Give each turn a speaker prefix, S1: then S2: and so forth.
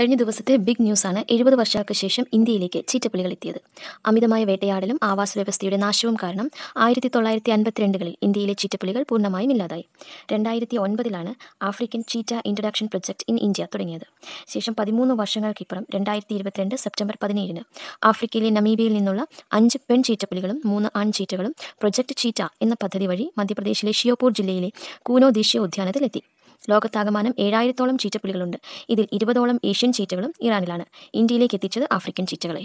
S1: കഴിഞ്ഞ ദിവസത്തെ ബിഗ് ന്യൂസാണ് എഴുപത് വർഷങ്ങൾക്ക് ശേഷം ഇന്ത്യയിലേക്ക് ചീറ്റപ്പുലികൾ എത്തിയത് അമിതമായ വേട്ടയാടലും ആവാസ വ്യവസ്ഥയുടെ നാശവും കാരണം ആയിരത്തി തൊള്ളായിരത്തി അൻപത്തിരണ്ടുകളിൽ ഇന്ത്യയിലെ ചീറ്റപ്പുലികൾ പൂർണ്ണമായും ഇല്ലാതായി രണ്ടായിരത്തി ഒൻപതിലാണ് African cheetah introduction project in India തുടങ്ങിയത് ശേഷം പതിമൂന്ന് വർഷങ്ങൾക്കിപ്പുറം രണ്ടായിരത്തി ഇരുപത്തിരണ്ട് സെപ്റ്റംബർ പതിനേഴിന് ആഫ്രിക്കയിലെ നമീബിയയിൽ നിന്നുള്ള അഞ്ച് പെൺ ചീറ്റപ്പുലികളും മൂന്ന് ആൺ ചീറ്റകളും പ്രൊജക്ട് ചീറ്റ എന്ന പദ്ധതി വഴി മധ്യപ്രദേശിലെ ഷിയോപൂർ ജില്ലയിലെ കൂനോ ദേശീയ ഉദ്യാനത്തിലെത്തി ലോകത്താകമാനം ഏഴായിരത്തോളം ചീറ്റപ്പുലികളുണ്ട് ഇതിൽ ഇരുപതോളം ഏഷ്യൻ ചീറ്റകളും ഇറാനിലാണ് ഇന്ത്യയിലേക്ക് എത്തിച്ചത് ആഫ്രിക്കൻ ചീറ്റകളെ